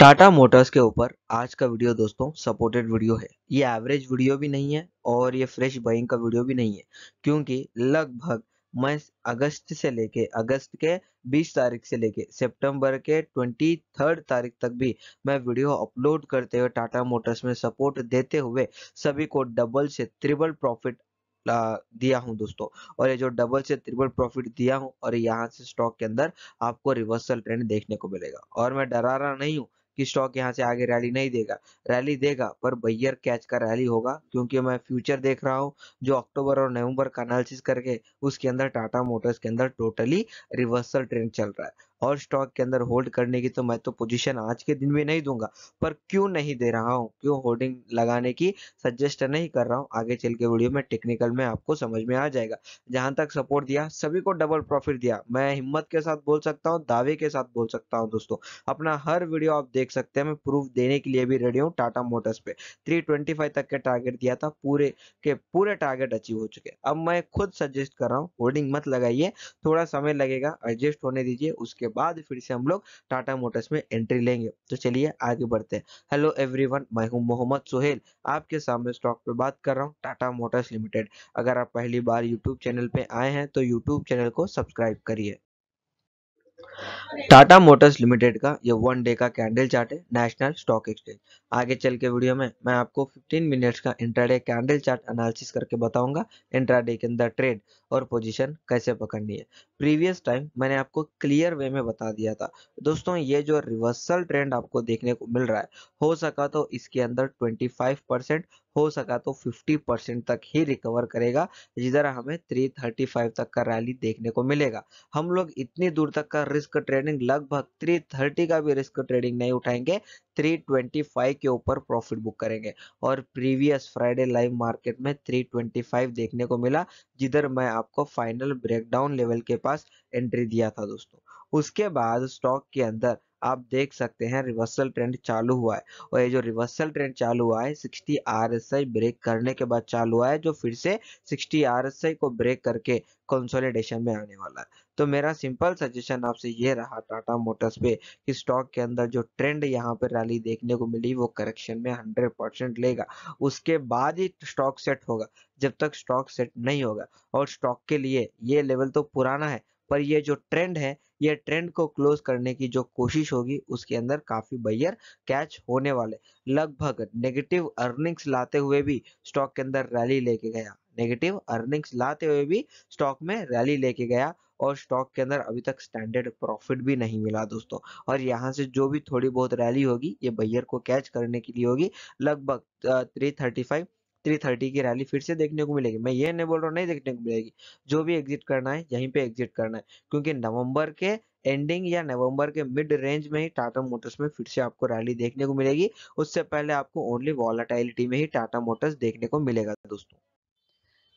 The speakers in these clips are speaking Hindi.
टाटा मोटर्स के ऊपर आज का वीडियो दोस्तों सपोर्टेड वीडियो है ये एवरेज वीडियो भी नहीं है और ये फ्रेश बाइंग का वीडियो भी नहीं है क्योंकि लगभग मैं अगस्त से लेके अगस्त के 20 तारीख से लेके सितंबर के 23 तारीख तक भी मैं वीडियो अपलोड करते हुए टाटा मोटर्स में सपोर्ट देते हुए सभी को डबल से ट्रिपल प्रॉफिट दिया हूं दोस्तों और ये जो डबल से ट्रिपल प्रॉफिट दिया हूं और यहाँ से स्टॉक के अंदर आपको रिवर्सल ट्रेंड देखने को मिलेगा और मैं डरा रहा नहीं हूँ कि स्टॉक यहाँ से आगे रैली नहीं देगा रैली देगा पर बैयर कैच का रैली होगा क्योंकि मैं फ्यूचर देख रहा हूँ जो अक्टूबर और नवंबर का एनालिसिस करके उसके अंदर टाटा मोटर्स के अंदर टोटली रिवर्सल ट्रेंड चल रहा है और स्टॉक के अंदर होल्ड करने की तो मैं तो पोजीशन आज के दिन भी नहीं दूंगा पर क्यों नहीं दे रहा हूँ क्यों होल्डिंग लगाने की सजेस्ट नहीं कर रहा हूँ आगे चल के वीडियो में टेक्निकल में आपको समझ में आ जाएगा जहां तक सपोर्ट दिया सभी को डबल प्रॉफिट दिया मैं हिम्मत के साथ बोल सकता हूँ दावे के साथ बोल सकता हूँ दोस्तों अपना हर वीडियो आप देख सकते हैं मैं प्रूफ देने के लिए भी रेडी हूँ टाटा मोटर्स पे थ्री तक के टारगेट दिया था पूरे के पूरे टारगेट अचीव हो चुके अब मैं खुद सजेस्ट कर रहा हूँ होल्डिंग मत लगाइए थोड़ा समय लगेगा एडजस्ट होने दीजिए उसके के बाद फिर से हम लोग टाटा मोटर्स में एंट्री लेंगे तो चलिए आगे बढ़ते हैं हेलो एवरीवन मैं हूं मोहम्मद सुहेल आपके सामने स्टॉक पे बात कर रहा हूं टाटा मोटर्स लिमिटेड अगर आप पहली बार यूट्यूब चैनल पे आए हैं तो यूट्यूब चैनल को सब्सक्राइब करिए टाटा मोटर्स लिमिटेड का ये वन डे का कैंडल चार्ट है नेशनल स्टॉक एक्सचेंज आगे चल के वीडियो में मैं आपको 15 मिनट्स का इंट्राडे कैंडल चार्ट एनालिसिस करके बताऊंगा इंट्राडे के अंदर ट्रेड और पोजीशन कैसे पकड़नी है प्रीवियस टाइम मैंने आपको क्लियर वे में बता दिया था दोस्तों ये जो रिवर्सल ट्रेंड आपको देखने को मिल रहा है हो सका तो इसके अंदर 25 परसेंट हो सका तो 50 परसेंट तक ही रिकवर करेगा जिधर हमें 335 तक का रैली देखने को मिलेगा हम लोग इतनी दूर तक का रिस्क ट्रेडिंग लगभग 330 का भी रिस्क ट्रेडिंग नहीं उठाएंगे 325 के ऊपर प्रॉफिट बुक करेंगे और प्रीवियस फ्राइडे लाइव मार्केट में 325 देखने को मिला जिधर मैं आपको फाइनल ब्रेकडाउन लेवल के पास एंट्री दिया था दोस्तों उसके बाद स्टॉक के अंदर आप देख सकते हैं रिवर्सल ट्रेंड चालू हुआ है और ये जो रिवर्सल ट्रेंड चालू हुआ है 60 आरएसआई ब्रेक करने के बाद चालू हुआ है जो फिर से 60 आरएसआई को ब्रेक करके कंसोलिडेशन में आने वाला है तो मेरा सिंपल सजेशन आपसे ये रहा टाटा मोटर्स पे कि स्टॉक के अंदर जो ट्रेंड यहाँ पे रैली देखने को मिली वो करेक्शन में हंड्रेड परसेंट लेगा उसके बाद ही स्टॉक सेट होगा जब तक स्टॉक सेट नहीं होगा और स्टॉक के लिए ये लेवल तो पुराना है पर ये जो ट्रेंड है यह ट्रेंड को क्लोज करने की जो कोशिश होगी उसके अंदर काफी बैयर कैच होने वाले लगभग नेगेटिव अर्निंग्स लाते हुए भी स्टॉक के अंदर रैली लेके गया नेगेटिव अर्निंग्स लाते हुए भी स्टॉक में रैली लेके गया और स्टॉक के अंदर अभी तक स्टैंडर्ड प्रॉफिट भी नहीं मिला दोस्तों और यहाँ से जो भी थोड़ी बहुत रैली होगी ये बैयर को कैच करने के लिए होगी लगभग थ्री थर्टी फाइव 330 की रैली फिर से देखने को मिलेगी मैं ये नहीं बोल रहा हूँ नहीं देखने को मिलेगी जो भी एग्जिट करना है यहीं पे एग्जिट करना है क्योंकि नवंबर के एंडिंग या नवंबर के मिड रेंज में ही टाटा मोटर्स में फिर से आपको रैली देखने को मिलेगी उससे पहले आपको ओनली वॉलाटाइलिटी में ही टाटा मोटर्स देखने को मिलेगा दोस्तों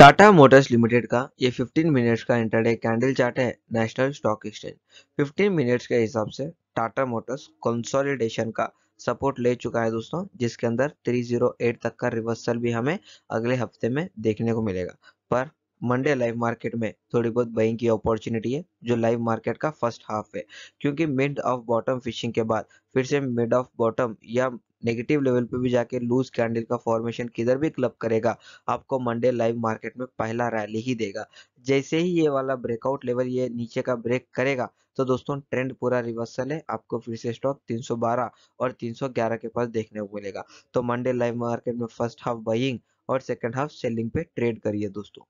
टाटा मोटर्स लिमिटेड का ये 15 मिनट्स का इंटरडे कैंडल चार्ट है नेशनल स्टॉक एक्सचेंज 15 मिनट्स के हिसाब से टाटा मोटर्स कंसोलिडेशन का सपोर्ट ले चुका है दोस्तों जिसके अंदर 308 तक का रिवर्सल भी हमें अगले हफ्ते में देखने को मिलेगा पर मंडे लाइव मार्केट में थोड़ी बहुत बाइंग की अपॉर्चुनिटी है जो लाइव मार्केट का फर्स्ट हाफ है क्योंकि मिड ऑफ बॉटम फिशिंग के बाद फिर से मिड ऑफ बॉटम या नेगेटिव लेवल पे भी जाके लूज कैंडल का फॉर्मेशन किधर भी क्लब करेगा आपको मंडे लाइव मार्केट में पहला रैली ही देगा जैसे ही ये वाला ब्रेकआउट लेवल ये नीचे का ब्रेक करेगा तो दोस्तों ट्रेंड पूरा रिवर्सल है आपको फिर से स्टॉक 312 और 311 के पास देखने को मिलेगा तो मंडे लाइव मार्केट में फर्स्ट हाफ बाइंग और सेकंड हाफ सेलिंग पे ट्रेड करिए दोस्तों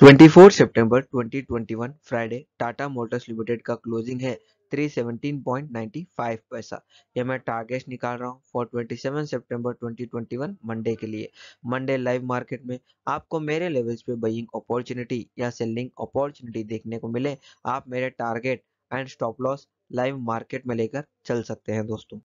24 सितंबर 2021 फ्राइडे टाटा मोटर्स लिमिटेड का क्लोजिंग है 317.95 पैसा यह मैं टारगेट निकाल रहा हूँ फॉर 27 सितंबर 2021 मंडे के लिए मंडे लाइव मार्केट में आपको मेरे लेवल्स पे बइंग अपॉर्चुनिटी या सेलिंग अपॉर्चुनिटी देखने को मिले आप मेरे target and stop loss live market में लेकर चल सकते हैं दोस्तों